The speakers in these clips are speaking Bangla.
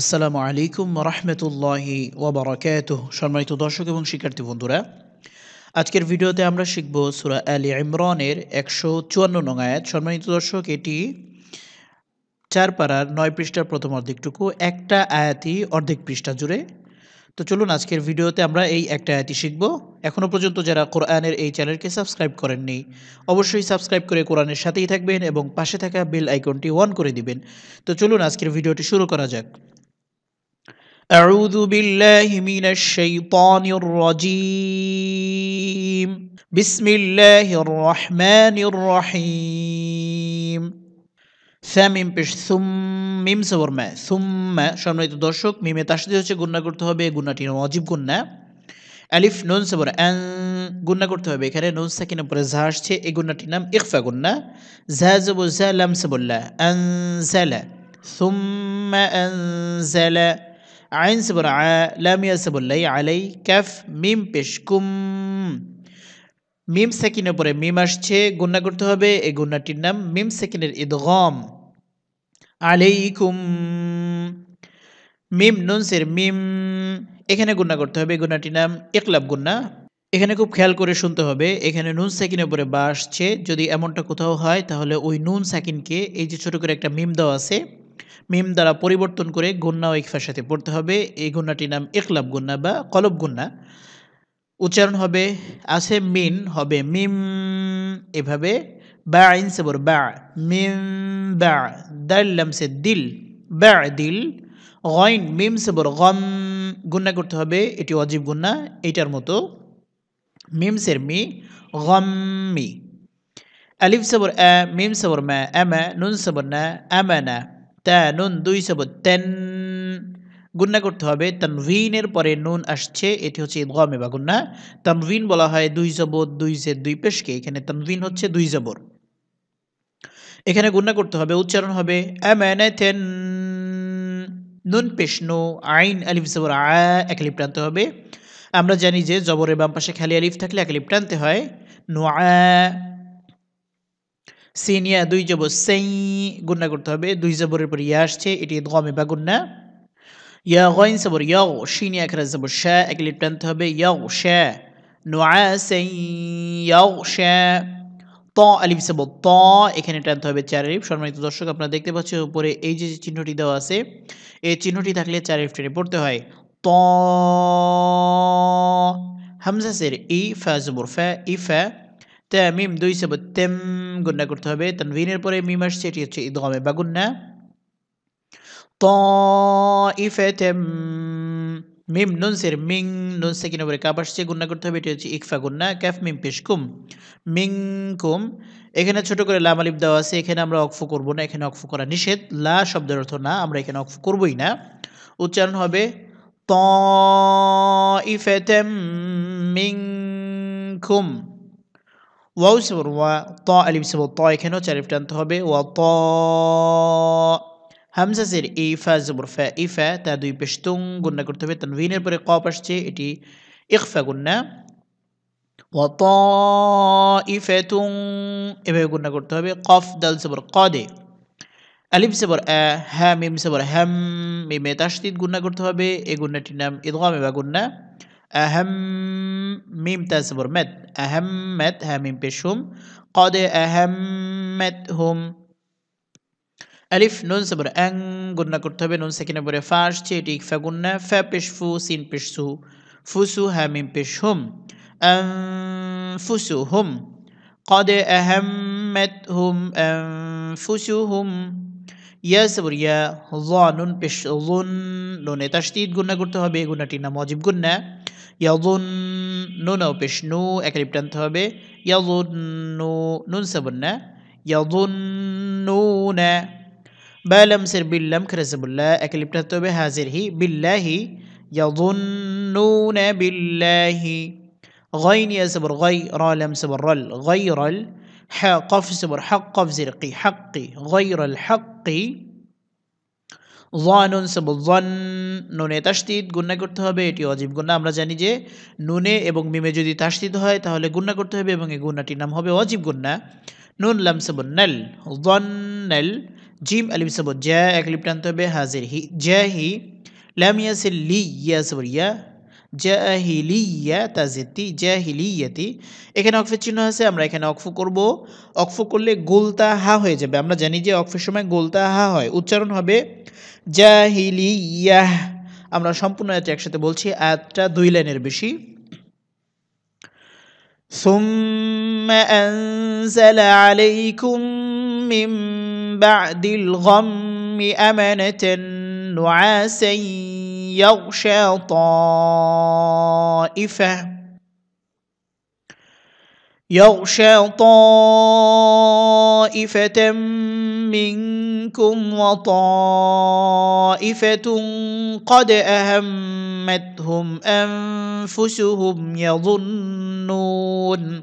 আসসালামু আলাইকুম রহমতুল্লাহি ওবরাকাত সম্মানিত দর্শক এবং শিক্ষার্থী বন্ধুরা আজকের ভিডিওতে আমরা শিখব সুরা আলী ইমরানের একশো চুয়ান্ন নং আয়াত সম্মানিত দর্শক এটি চার পাড়ার নয় পৃষ্ঠার প্রথম অর্ধেকটুকু একটা আয়াতি অর্ধেক পৃষ্ঠা জুড়ে তো চলুন আজকের ভিডিওতে আমরা এই একটা আয়াতি শিখব এখনও পর্যন্ত যারা কোরআনের এই চ্যানেলকে সাবস্ক্রাইব করেননি অবশ্যই সাবস্ক্রাইব করে কোরআনের সাথেই থাকবেন এবং পাশে থাকা বেল আইকনটি অন করে দিবেন তো চলুন আজকের ভিডিওটি শুরু করা যাক أعوذ بالله من الشيطان الرجيم بسم الله الرحمن الرحيم সামিম পেশ সুম মিম সবরমা সুম্মা সম্মানিত দর্শক মিমে তার সাথে হচ্ছে গুণনা করতে হবে গুণনাটি অজীব গুণনা আলিফ নুন সবর অ্যাং গুণনা করতে হবে এখানে নুন সাকিনা পরে ঝা আসছে এই গুণনাটির নাম ইকফা গুণনা ঝা জবু ঝা লাম সবল্লা আনজালা সুম্মা আনজালা আইন সবর আলামিয়া সবুল্লাই আলাই ক্যাফ মিম পেশকুম মিম সেকিনের পরে মিম আসছে গুন্না করতে হবে এই গুন্নাটির নাম মিম সেকিনের ইদগম আলাইকুম মিম নুনসের মিম এখানে গুন্না করতে হবে গুন্নাটির নাম একলাব গুন্না এখানে খুব খেয়াল করে শুনতে হবে এখানে নুন সাকিনের উপরে বা আসছে যদি এমনটা কোথাও হয় তাহলে ওই নুন সাকিনকে এই যে ছোট করে একটা মিম দেওয়া আছে মিম দ্বারা পরিবর্তন করে গুন্না ও ইকফার সাথে পড়তে হবে এই গুন্নাটির নাম একলাব গুন্না বা কলব গুন্না উচ্চারণ হবে আছে মিন হবে মিম এভাবে বা আইন সেবর বা মিম বা দাল লামসে দিল বা দিল গইন মিম সেবর গম গুন্না করতে হবে এটি অজীব গুন্না এইটার মতো মিমসের মি গম মি আলিফ সবর আ মিম ম্যা মা ম্যা নুন সবর না না তানুন দুই সব তেন গুন্না করতে হবে তানভিনের পরে নুন আসছে এটি হচ্ছে ইদগমে বা গুন্না তানভিন বলা হয় দুই জবর দুই যে দুই পেশকে এখানে তানভিন হচ্ছে দুই জবর এখানে গুন্না করতে হবে উচ্চারণ হবে অ্যামানাথেন নুন পেশনু আইন আলিফ জবর আ এক আলিফ হবে আমরা জানি যে জবরের বাম পাশে খালি আলিফ থাকলে এক আলিফ টানতে হয় নো আ সিনিয়া দুই জবর সেই গুন্না করতে হবে দুই জবরের পর ইয়া আসছে এটি গমে বা গুন্না ইয়া গইন সবর ইয় সিনিয়া খেরা জবর শ্যা এক লিপ টানতে হবে ইয়াও শ্যা নোয়া সেই ইয়াও শ্যা ত আলিফ সবর ত এখানে টানতে হবে চার আলিফ সম্মানিত দর্শক আপনারা দেখতে পাচ্ছেন উপরে এই যে চিহ্নটি দেওয়া আছে এই চিহ্নটি থাকলে চার আলিফ টেনে পড়তে হয় ত হামজা সের ই ফ্যা জবর ফ্যা ই ফ্যা তেমিম দুই সবুত তেম গুন্না করতে হবে তানভিনের পরে মিম আসছে এটি হচ্ছে ইদগমে বা গুন্না ত তেম মিম নুন সের মিং নুন কিনে পরে কাপ আসছে গুন্না করতে হবে এটি হচ্ছে ইকফা গুন্না ক্যাফ মিম পেশ কুম মিং কুম এখানে ছোট করে লাম আলিফ দেওয়া আছে এখানে আমরা অকফু করব না এখানে অকফু করা নিষেধ লা শব্দের অর্থ না আমরা এখানে অকফু করবই না উচ্চারণ হবে ত ইফে তেম মিং খুম ওয়াউ সিবর ওয়া ত সিবর ত এখানেও চারিফ টানতে হবে ওয়া ত হামসাসের এই ফা জবর ফা এই ফা তা দুই পেশ তুং গুন্না করতে হবে তানভিনের পরে কপ আসছে এটি ইকফা গুন্না ওয়াত ইফে তুং এভাবে গুন্না করতে হবে কফ দাল সবর কদে আলিফ সবর হ্যাঁ মিম সবর হ্যাম মিমে তাসদিদ গুন্না করতে হবে এই গুন্নাটির নাম ইদগাম এবা গুন্না أهم ميم تصبر مت أهمت ها ميم بشهم قد أهمتهم ألف نون صبر أن قلنا كرتب نون سكينة بره فاش تيتيك فقلنا فبش فو سين بش سو فسو ها ميم بشهم أنفسهم قد أهمتهم أنفسهم ইয়াসবুর ইয়া জ নুন পেশ নুনে তাস্তিদ গুন্না করতে হবে গুন্নাটির নাম অজীব গুন্না ইয়াজুন্নুন অপেশ নু একাধিক টানতে يظن ইয়াজুন্নু يظن সাবুন্না يظنون بالمسر باللم كرسب الله أكلب تتوبة هي بالله نون بالله غين يا سبر غي را لم سبر رل غير الحق قف سبر حق قف زرقي حقي غير الحق জনুন জন নুনে তাস্তিদ গুন্না করতে হবে এটি অজীব গুন্না আমরা জানি যে নুনে এবং মিমে যদি তাস্তিদ হয় তাহলে গুন্না করতে হবে এবং এই গুন্নাটির নাম হবে অজীব গুন্না নুন লাম নেল জন নেল জিম আলিম সবুজ জ্যা এক লিপ্টান্ত হবে হাজির হি জ্যা হি লাম ইয়াসিল লি ইয়া ইয়া জাহিলিয়া তাজিদ্দি জাহিলিয়াতি এখানে অক্ফের চিহ্ন আছে আমরা এখানে অক্ফ করব অক্ফ করলে গোলতা হা হয়ে যাবে আমরা জানি যে অক্ফের সময় গোলতা হা হয় উচ্চারণ হবে জাহিলিয়াহ আমরা সম্পূর্ণ আয়াতটি একসাথে বলছি আয়াতটা দুই লাইনের বেশি সুম্মা أنزل আলাইকুম মিন বাদিল গাম্মি আমানাতান نعاسا يغشى طائفه يغشى طائفة منكم وطائفة قد أهمتهم أنفسهم يظنون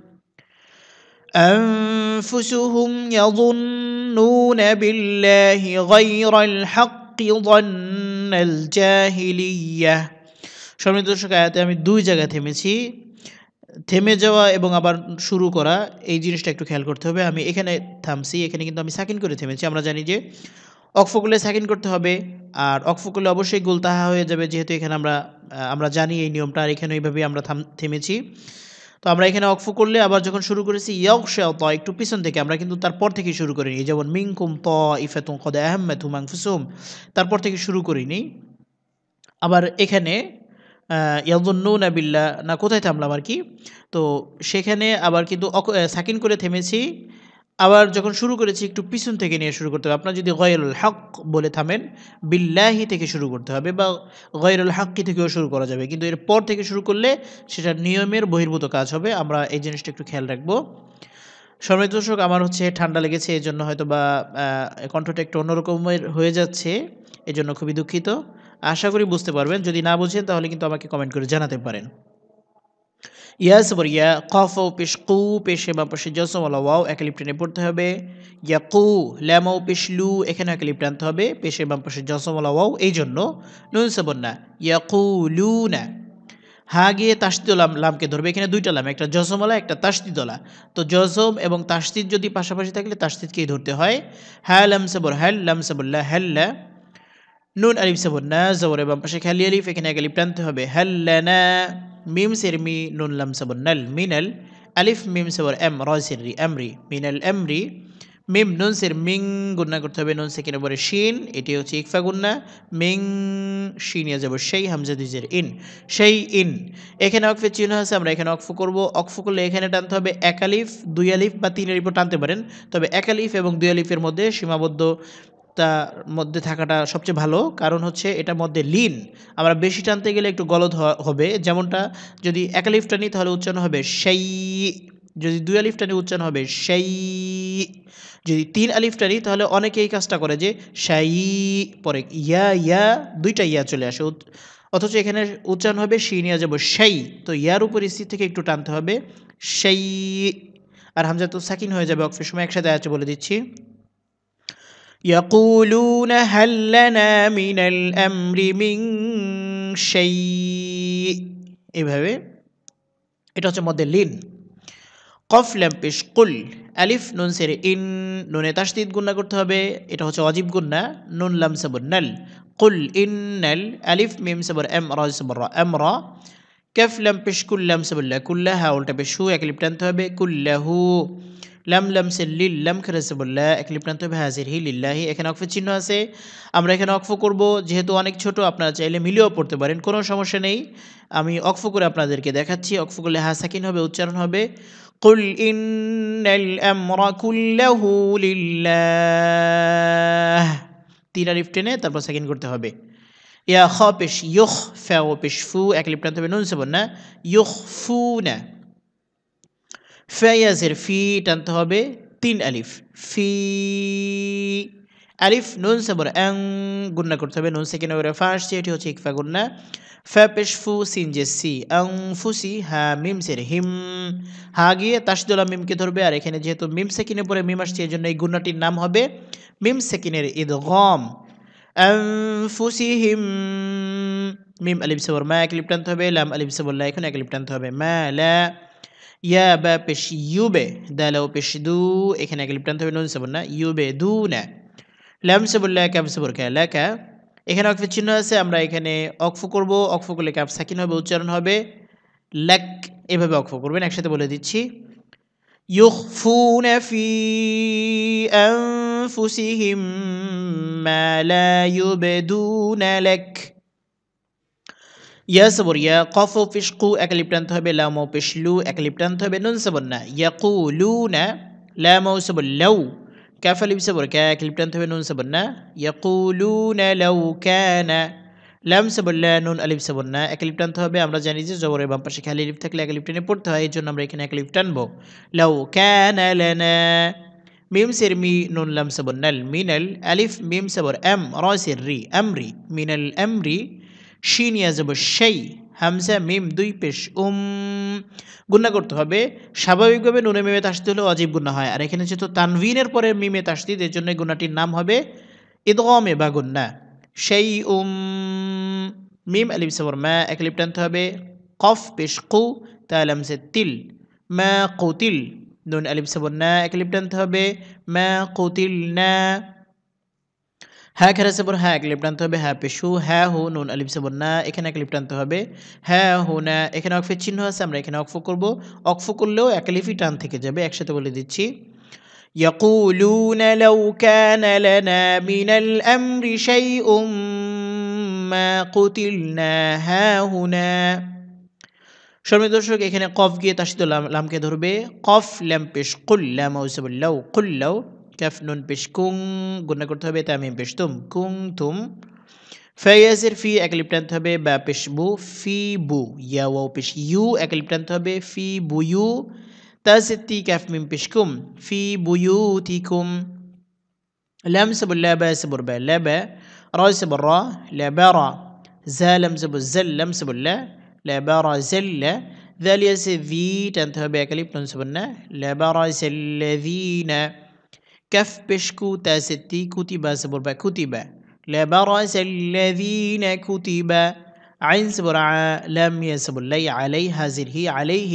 أنفسهم يظنون بالله غير الحق ظنون মিনাল জাহিলিয়া সমৃদ্ধ দর্শক আয়াতে আমি দুই জায়গায় থেমেছি থেমে যাওয়া এবং আবার শুরু করা এই জিনিসটা একটু খেয়াল করতে হবে আমি এখানে থামছি এখানে কিন্তু আমি সাকিন করে থেমেছি আমরা জানি যে অকফকুলে সাকিন করতে হবে আর অকফকুলে অবশ্যই গোলতাহা হয়ে যাবে যেহেতু এখানে আমরা আমরা জানি এই নিয়মটা আর এখানে ওইভাবেই আমরা থাম থেমেছি তো আমরা এখানে অকফু করলে আবার যখন শুরু করেছি ইয়ক শেও ত একটু পিছন থেকে আমরা কিন্তু তারপর থেকে শুরু করিনি যেমন মিংকুম ত ইফেতুম খদে আহমেদ হুমাং ফুসুম তারপর থেকে শুরু করিনি আবার এখানে ইয়াদুন্নু বিল্লা না কোথায় থামলাম আর কি তো সেখানে আবার কিন্তু সাকিন করে থেমেছি আবার যখন শুরু করেছি একটু পিছন থেকে নিয়ে শুরু করতে হবে আপনার যদি গয়রুল হক বলে থামেন বিল্লাহি থেকে শুরু করতে হবে বা গয়রুল হাক্কি থেকেও শুরু করা যাবে কিন্তু এর পর থেকে শুরু করলে সেটা নিয়মের বহির্ভূত কাজ হবে আমরা এই জিনিসটা একটু খেয়াল রাখবো সম্মানিত দর্শক আমার হচ্ছে ঠান্ডা লেগেছে এই জন্য হয়তো বা কণ্ঠটা একটু অন্যরকমের হয়ে যাচ্ছে এজন্য খুবই দুঃখিত আশা করি বুঝতে পারবেন যদি না বুঝেন তাহলে কিন্তু আমাকে কমেন্ট করে জানাতে পারেন ইয়াস সবর ইয়া কফ পেশ কু পেশে বা পেশে জসমলা ওয়াও একালিপ টেনে পড়তে হবে ইয়া কু ও পেশ লু এখানে একালিপ টানতে হবে পেশে বা পেশে জসমলা ওয়াও এই জন্য নুন সবর না ইয়া কু লু না হা গিয়ে তাস্তিদলাম লামকে ধরবে এখানে দুইটা লাম একটা জজমলা একটা তাস্তিদলা তো জজম এবং তাস্তিদ যদি পাশাপাশি থাকলে তাস্তিদকেই ধরতে হয় হ্যা লাম সাবর হ্যাল লাম সাবুল্লাহ হ্যাল্লা নুন আলিফ সাবর না জবর এবং পাশে খালি আলিফ এখানে এক আলিফ টানতে হবে হ্যাল্লা না মিম সের মি নুনলাম সবর নল মিনাল আলিফ মিম সবর এম র সের রি এমরি মিনাল এমরি মিম নুন সের মিং গুন্না করতে হবে নুন সেকেন্ডে পরে শিন এটি হচ্ছে ইকফা গুন্না মিং শিনিয়া যাব সেই হামজা দিজের ইন সেই ইন এখানে অকফের চিহ্ন আছে আমরা এখানে অকফ করব অকফ করলে এখানে টানতে হবে এক আলিফ দুই আলিফ বা তিন আলিফও টানতে পারেন তবে এক আলিফ এবং দুই আলিফের মধ্যে সীমাবদ্ধ তার মধ্যে থাকাটা সবচেয়ে ভালো কারণ হচ্ছে এটার মধ্যে লিন আমরা বেশি টানতে গেলে একটু গলদ হবে যেমনটা যদি একা লিফ্ট টানি তাহলে উচ্চারণ হবে সেই যদি দুই আলিফ টানি উচ্চারণ হবে সেই যদি তিন আলিফ টানি তাহলে অনেকে এই কাজটা করে যে সাই পরে ইয়া ইয়া দুইটা ইয়া চলে আসে অথচ এখানে উচ্চারণ হবে সেই নিয়ে যাবো সেই তো ইয়ার উপর স্থির থেকে একটু টানতে হবে সেই আর হামজা তো সাকিন হয়ে যাবে অক্ফের সময় একসাথে আছে বলে দিচ্ছি يقولون هل لنا من الأمر من شيء এভাবে এটা হচ্ছে মধ্যে লিন কফ ল্যাম্পিস কুল আলিফ নুন সের ইন নুনে তাসদিদ গুন্না করতে হবে এটা হচ্ছে অজিব গুন্না নুন লাম সাবর নাল কুল ইন নাল আলিফ মিম সাবর এম র সাবর এম র কফ ল্যাম্পিস কুল লাম সাবর কুল্লা হা উল্টা পেশ হু এক লিপ টানতে হবে কুল্লাহু লাম লাম সে লিল লাম খেরাসবুল্লাহ এক লিপ্রান্ত হাজির হি লিল্লাহি এখানে অক্ফের চিহ্ন আছে আমরা এখানে অক্ফ করব যেহেতু অনেক ছোট আপনারা চাইলে মিলেও পড়তে পারেন কোনো সমস্যা নেই আমি অক্ফ করে আপনাদেরকে দেখাচ্ছি অক্ফ করলে হা সাকিন হবে উচ্চারণ হবে قل إن الأمر كله لله তিন আলিফ টেনে তারপর সাকিন করতে হবে ইয়া খ পেশ ফ্যা ফ্যাও পেশ ফু এক লিপ্রান্ত হবে নুন সেবন না ইউখ ফু না ফেয়াজের ফি টানতে হবে তিন আলিফ ফি আলিফ নুন সাবর অ্যাং গুন্না করতে হবে নুন সেকেন্ড ওভারে ফার্স্ট এটি হচ্ছে ইকফা গুন্না ফ্যা ফু সিন জে সি অং ফুসি হা মিম সের হিম হা গিয়ে তাসদুল্লাহ মিমকে ধরবে আর এখানে যেহেতু মিম সেকিনের পরে মিম আসছে এই জন্য এই গুন্নাটির নাম হবে মিম সেকিনের ঈদ গম ফুসি হিম মিম আলিফ সাবর মা এক লিপ টানতে হবে লাম আলিফ সাবর লা এখানে এক লিপ টানতে হবে মা লা ইয়া বা পেশ ইউবে দালাও পেশ দু এখানে এক লিপ্টান্ত হবে নুন সাবুন না ইউবে দু না লাম সাবুল্লাহ ক্যাব সাবুর লেখা এখানে অক্ফের চিহ্ন আছে আমরা এখানে অক্ফ করব অক্ফ করলে ক্যাব সাকিন হবে উচ্চারণ হবে ল্যাক এভাবে অক্ফ করবেন একসাথে বলে দিচ্ছি يخفون في أنفسهم ما لا يبدون لك ইয়া সবর ইয়া কফ ফিসকু হবে লাম পিসলু একে হবে নুন সবর ইয়াকু লু না লাম সবর লউ ক্যাফ লিপ সবর হবে নুন সবর না ইয়াকু লু না লউ ক্যা নুন আলিফ সাবন্না একালিফ হবে আমরা জানি যে জবরের বাম পাশে খালি লিফ থাকলে একালিফ পড়তে হয় এই জন্য আমরা এখানে একালিফ টানবো লাউ ক্যান মিম সের মি নুন লাম সাবন্নাল মিনাল আলিফ মিম সাবর এম র সের রি আমরি মিনাল আমরি শিন ইয়াজব সেই হামজা মিম দুই পেশ উম গুন্না করতে হবে স্বাভাবিকভাবে নুনে মিমে তাসদিদ হলে অজীব গুন্না হয় আর এখানে যেহেতু তানভিনের পরে মিমে তাসতি এর জন্য গুন্নাটির নাম হবে ইদগমে বা গুন্না সেই উম মিম আলিম সাবর ম্যা এক লিপ টানতে হবে কফ পেশ কু তাহলে হামজে তিল ম্যা কৌতিল নুন আলিম সাবর না এক লিপ টানতে হবে ম্যা কৌতিল না হ্যাঁ খেরা সেবর হ্যাঁ এক লিপ্ট আনতে হবে হ্যাঁ পেশু হ্যাঁ হু নুন আলিপ সেবর না এখানে এক লিপ্ট আনতে হবে হ্যাঁ হু না এখানে অকফের চিহ্ন আছে আমরা এখানে অকফ করবো অকফ করলেও এক লিফি টান থেকে যাবে একসাথে বলে দিচ্ছি يقولون لو كان لنا من الأمر شيء ما قتلنا هاهنا শর্মী দর্শক এখানে কফ গিয়ে তার সাথে লামকে ধরবে কফ ল্যাম্পেশ কুল্লাম কুল্লাও كاف نون بش كون قلنا করতে হবে তামিম পেশ তুম কুং তুম ফেয়াজের في একলিপ টানতে হবে বা পেশ বু ফি বু ইয়া ওয়াও পেশ ইউ একলিপ টানতে হবে ফি বু ইউ তাজের তি কাফ মিম পেশ কুম ফি বু ইউ তি কুম لام سب اللابا سب ربا لابا را سب را لابا را زا لام سب الزل لام سب اللا لابا را زل ذا ليس ذي تنتهى بأكليب تنسبنا لابا را زل ذينا كف بشكو تاستي كتبا سبربا كتبا لبرس الذين كتبا عين سبرعا لم يسب لي عليه هزله عليه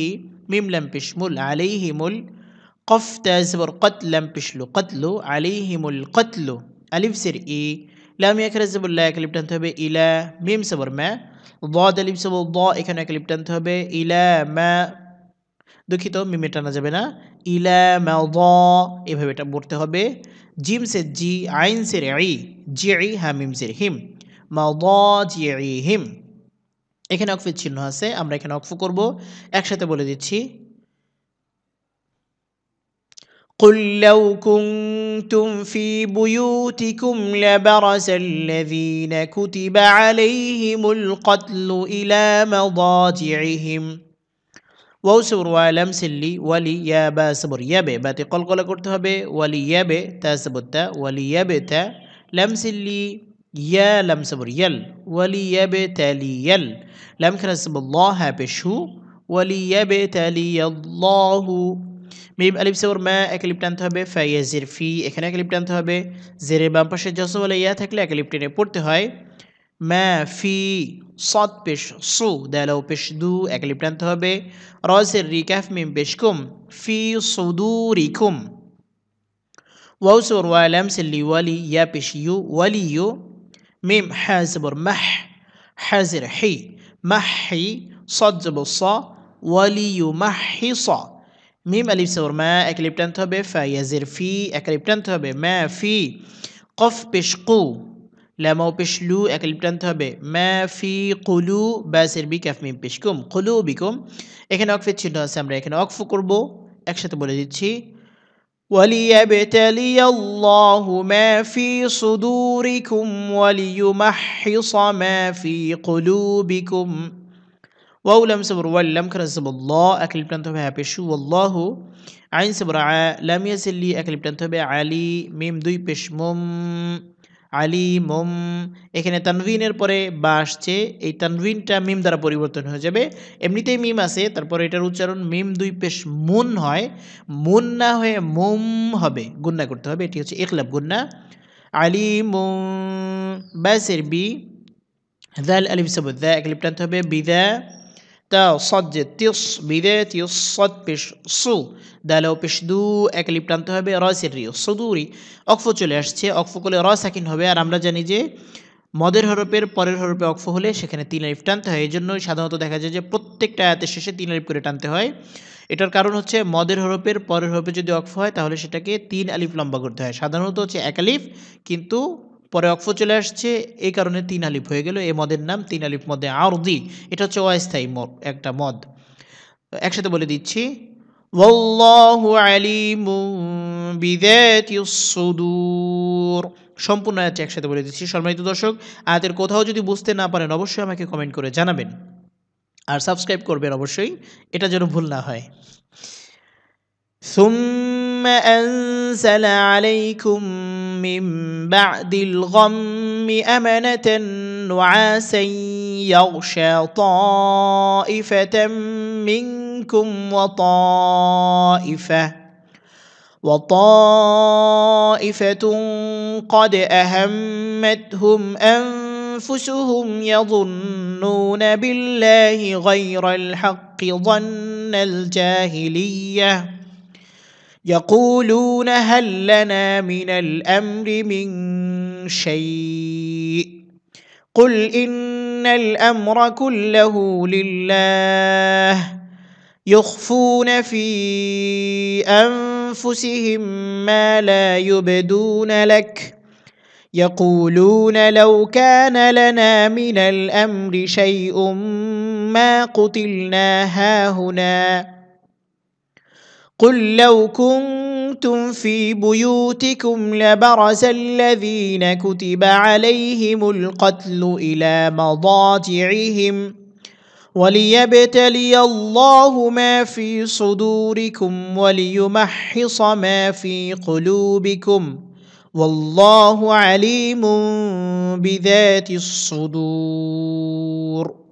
ميم لم بشمل عليهم القف تاسبر قتل لم بشلو قتل عليهم القتل ألف سر إي لم يكرزب الله كليب تنتهبه إلى ميم سبر ما ضاد ألف سبر ضاء إكنا كليب تنتهبه إلى ما দুঃখিত মিমে টানা যাবে না ইলা মদ এভাবে এটা পড়তে হবে জিম সে জি আইন সের আই জি আই হামিম হ্যাঁ, সের হিম মদ জি আই হিম এখানে অকফের চিহ্ন আছে আমরা এখানে অকফ করব একসাথে বলে দিচ্ছি قل لو كنتم في بيوتكم لبرز الذين كتب عليهم القتل إلى مضاجعهم ووسور وعلم سلي ولي يا باسبر يابي باتي قل قل قلت هبي ولي يابي تاسبتا ولي يابي تا لم سلي يا لم سبر يل ولي يابي تالي يل لم كنسب الله هابشو ولي يابي تالي الله ميب ألف سور ما أكلب تنتهى به فيزر في إكنا أكلب تنتهى به زر بام جسوا ولا يا ثقل أكلب تنتهى بورت ما في صاد بش صو ده لو بش دو اكليبرانت হবে راس الركاف من بشكم في صدوركم واو سور ولمس اللي ولي يا بش يو ولي يو ميم حازبر مح حازر حي محي صاد بصا صا ولي محي صا ميم اللي سور ما اكليبرانت فا فيزر في اكليبرانت হবে ما في قف بش قو لما بشلو أكل بلانت هبه ما في قلو باسر بكف مين بشكم بكم এখানে اكفت চিহ্ন আছে আমরা এখানে قربو اكشت بولا বলে দিচ্ছি وليبتلي الله ما في صدوركم وليمحص ما في قلوبكم وولم سبر ولم كرسب الله أكل بلانت هبه بشو والله عين صبر لم يسلي اكل بلانت هبه علي ميم دوي بشمم আলিমম এখানে তানভিনের পরে বা আসছে এই তানভিনটা মিম দ্বারা পরিবর্তন হয়ে যাবে এমনিতেই মিম আছে তারপর এটার উচ্চারণ মিম দুই পেশ মুন হয় মুন না হয়ে মোম হবে গুন্না করতে হবে এটি হচ্ছে একলাভ গুন্না আলিম ব্যাসের বি দ্য আলিফ সাবুদ দ্যা একলিপ্টান্ত টানতে হবে বিদা تصد تص بذات الصد بش صو দালাও দু এক লিপ টানতে হবে রসের রিও সদুরি অক্ফ চলে আসছে অক্ফ করলে র সাকিন হবে আর আমরা জানি যে মদের হরপের পরের হরপে অক্ফ হলে সেখানে তিন আলিফ টানতে হয় এই জন্য সাধারণত দেখা যায় যে প্রত্যেকটা আয়াতের শেষে তিন আলিফ করে টানতে হয় এটার কারণ হচ্ছে মদের হরপের পরের হরপে যদি অক্ফ হয় তাহলে সেটাকে তিন আলিফ লম্বা করতে হয় সাধারণত হচ্ছে এক আলিফ কিন্তু পরে অক্ফ চলে আসছে এই কারণে তিন আলিফ হয়ে গেল এ মদের নাম তিন আলিফ মদে দি এটা হচ্ছে অস্থায়ী মদ একটা মদ একসাথে বলে দিচ্ছি সুদূর সম্পূর্ণ আছে একসাথে বলে দিচ্ছি সম্মানিত দর্শক আয়াতের কোথাও যদি বুঝতে না পারেন অবশ্যই আমাকে কমেন্ট করে জানাবেন আর সাবস্ক্রাইব করবেন অবশ্যই এটা যেন ভুল না হয় ثم أنزل عليكم من بعد الغم أمنة نعاسا يغشى طائفة منكم وطائفة وطائفة قد أهمتهم أنفسهم يظنون بالله غير الحق ظن الجاهليه يقولون هل لنا من الامر من شيء قل ان الامر كله لله يخفون في انفسهم ما لا يبدون لك يقولون لو كان لنا من الامر شيء ما قتلنا هاهنا قل لو كنتم في بيوتكم لبرز الذين كتب عليهم القتل الى مضاجعهم وليبتلي الله ما في صدوركم وليمحص ما في قلوبكم والله عليم بذات الصدور